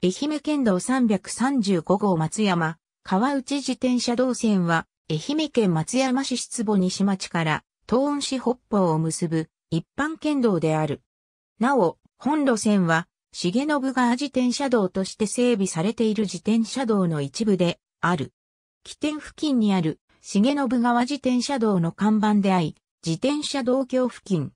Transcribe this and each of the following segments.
愛媛県道335号松山、川内自転車道線は、愛媛県松山市出母西町から東温市北方を結ぶ一般県道である。なお、本路線は、重信川自転車道として整備されている自転車道の一部である。起点付近にある重信川自転車道の看板であり、自転車道橋付近。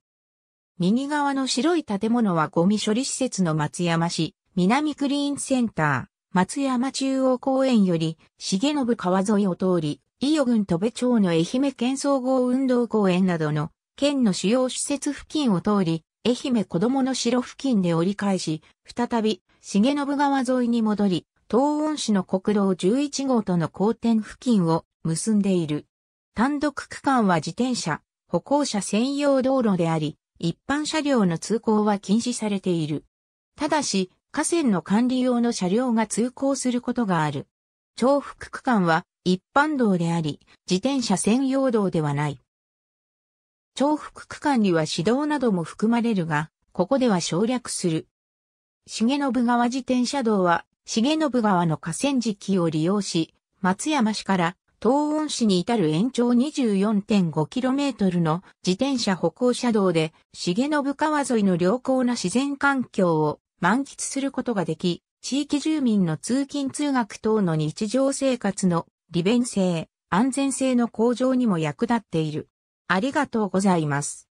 右側の白い建物はゴミ処理施設の松山市、南クリーンセンター、松山中央公園より、重信川沿いを通り、伊予郡戸部町の愛媛県総合運動公園などの、県の主要施設付近を通り、愛媛子供の城付近で折り返し、再び、重信川沿いに戻り、東温市の国道11号との交点付近を結んでいる。単独区間は自転車、歩行者専用道路であり、一般車両の通行は禁止されている。ただし、河川の管理用の車両が通行することがある。重複区間は一般道であり、自転車専用道ではない。重複区間には指導なども含まれるが、ここでは省略する。重信川自転車道は、重信川の河川敷を利用し、松山市から東温市に至る延長 24.5km の自転車歩行車道で、重信川沿いの良好な自然環境を満喫することができ、地域住民の通勤通学等の日常生活の利便性、安全性の向上にも役立っている。ありがとうございます。